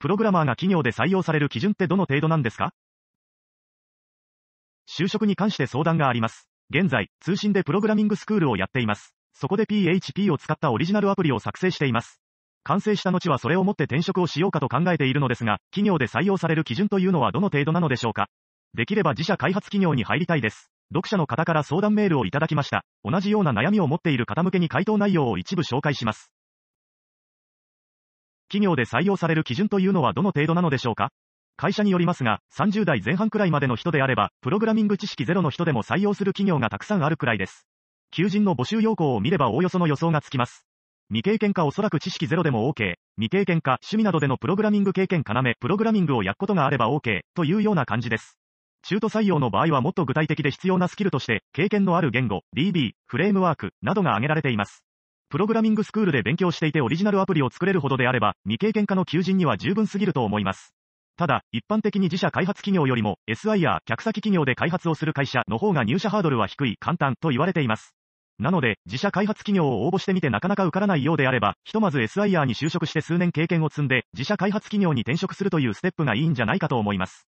プログラマーが企業で採用される基準ってどの程度なんですか就職に関して相談があります。現在、通信でプログラミングスクールをやっています。そこで PHP を使ったオリジナルアプリを作成しています。完成した後はそれをもって転職をしようかと考えているのですが、企業で採用される基準というのはどの程度なのでしょうかできれば自社開発企業に入りたいです。読者の方から相談メールをいただきました。同じような悩みを持っている方向けに回答内容を一部紹介します。企業で採用される基準というのはどの程度なのでしょうか会社によりますが、30代前半くらいまでの人であれば、プログラミング知識ゼロの人でも採用する企業がたくさんあるくらいです。求人の募集要項を見ればおおよその予想がつきます。未経験かおそらく知識ゼロでも OK、未経験か趣味などでのプログラミング経験要、プログラミングをやくことがあれば OK、というような感じです。中途採用の場合はもっと具体的で必要なスキルとして、経験のある言語、DB、フレームワーク、などが挙げられています。プログラミングスクールで勉強していてオリジナルアプリを作れるほどであれば、未経験化の求人には十分すぎると思います。ただ、一般的に自社開発企業よりも、SIR、客先企業で開発をする会社の方が入社ハードルは低い、簡単と言われています。なので、自社開発企業を応募してみてなかなか受からないようであれば、ひとまず SIR に就職して数年経験を積んで、自社開発企業に転職するというステップがいいんじゃないかと思います。